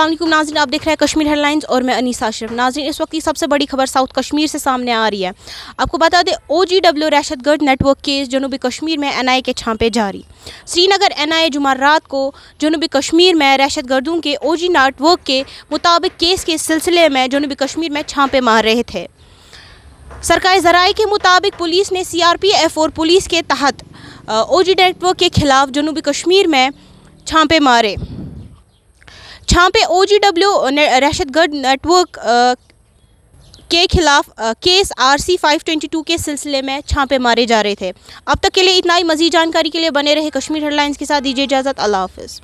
अल्लाम नाजन आप देख रहे हैं कश्मीर हेडलाइंस और मैं अनीसा आशरफ नाजन इस वक्त की सबसे बड़ी खबर साउथ कश्मीर से सामने आ रही है आपको बता दें ओ जी डब्ल्यू रहशतगढ़ नेटवर्क केस जनूबी कश्मीर में एन आई के छापे जारी श्रीनगर एन आई जुमार रात को जनूबी कश्मीर में गर्दों के ओ जी नेटवर्क के मुताबिक केस के सिलसिले में जनूबी कश्मीर में छापे मार रहे थे सरकारी जराए के मुताबिक पुलिस ने सी आर पी एफ और पुलिस के तहत ओ जी नेटवर्क के खिलाफ जनूबी कश्मीर में छापे मारे जहाँ पे डब्ल्यू दहशतगर्द नेटवर्क के खिलाफ case R C five twenty two के सिलसिले में छापे मारे जा रहे थे अब तक के लिए इतना ही मजीद जानकारी के लिए बने रहे कश्मीर हेडलाइंस के साथ दीजिए इजाज़त अल्लाह हाफिज़